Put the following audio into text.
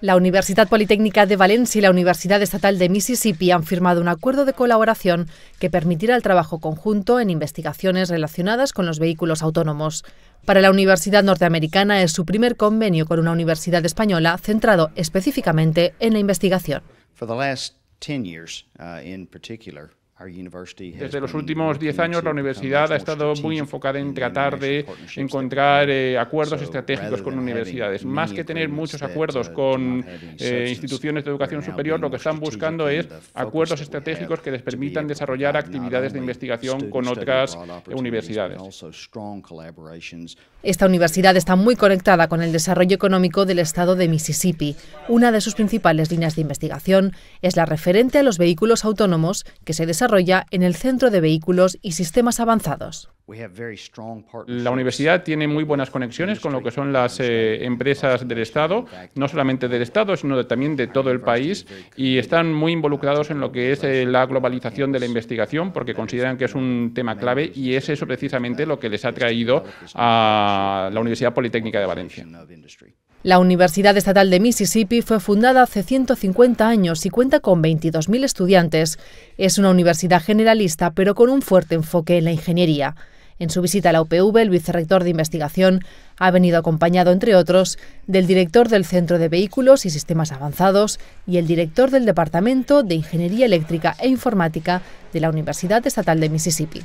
La Universidad Politécnica de Valencia y la Universidad Estatal de Mississippi han firmado un acuerdo de colaboración que permitirá el trabajo conjunto en investigaciones relacionadas con los vehículos autónomos. Para la Universidad Norteamericana es su primer convenio con una universidad española centrado específicamente en la investigación. Uh, desde los últimos 10 años, la universidad ha estado muy enfocada en tratar de encontrar eh, acuerdos estratégicos con universidades. Más que tener muchos acuerdos uh, con eh, instituciones de educación superior, lo que están buscando es acuerdos estratégicos que les permitan desarrollar actividades de investigación con otras universidades. Esta universidad está muy conectada con el desarrollo económico del estado de Mississippi. Una de sus principales líneas de investigación es la referente a los vehículos autónomos que se desarrollan desarrolla en el Centro de Vehículos y Sistemas Avanzados. La universidad tiene muy buenas conexiones con lo que son las eh, empresas del Estado, no solamente del Estado, sino también de todo el país, y están muy involucrados en lo que es eh, la globalización de la investigación, porque consideran que es un tema clave y es eso precisamente lo que les ha traído a la Universidad Politécnica de Valencia. La Universidad Estatal de Mississippi fue fundada hace 150 años y cuenta con 22.000 estudiantes. Es una universidad generalista, pero con un fuerte enfoque en la ingeniería. En su visita a la UPV, el vicerrector de investigación ha venido acompañado, entre otros, del director del Centro de Vehículos y Sistemas Avanzados y el director del Departamento de Ingeniería Eléctrica e Informática de la Universidad Estatal de Mississippi.